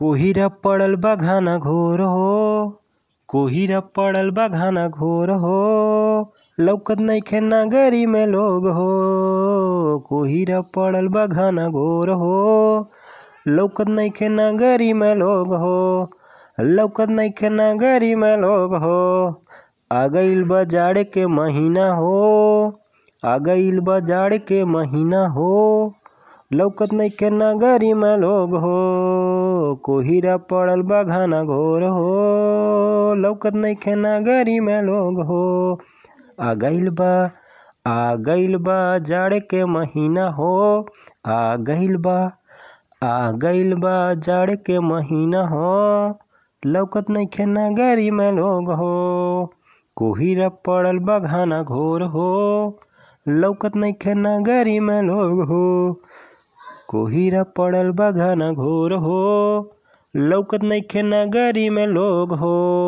कोहिरा पड़ल बा घना घोर हो कोहिरा पड़ल बा घना घोर हो लौकत नइखे नगरी में लोग हो कोहिरा पड़ल बा घना घोर हो लौकत खेना नगरी में लोग हो लौकत नइखे नगरी में लोग हो आ गईल बा जाड़ के महीना हो आ गईल बा जाड़ के महीना हो लौकत नइखे नगरी में लोग हो कोहिरा पड़ल बघाना घोर हो लौकत नहीं खेना नगरी में लोग हो आ गइल बा आ गइल बा जाड़ के महीना हो आ गइल बा आ गइल बा जाड़ के महीना हो लौकत नहीं नइखे नगरी में लोग हो कोहिरा पड़ल बघाना घोर हो लौकत नहीं नइखे नगरी में लोग हो कोहिरा पड़ल बघाना घोर हो लौकत नहीं खे नगरी में लोग हो।